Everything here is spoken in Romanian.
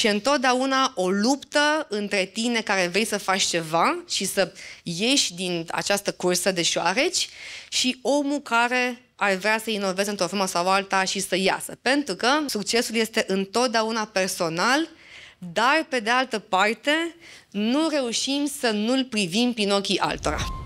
Și întotdeauna o luptă între tine care vrei să faci ceva și să ieși din această cursă de șoareci și omul care ar vrea să inoveze într-o formă sau alta și să iasă. Pentru că succesul este întotdeauna personal, dar pe de altă parte nu reușim să nu-l privim prin ochii altora.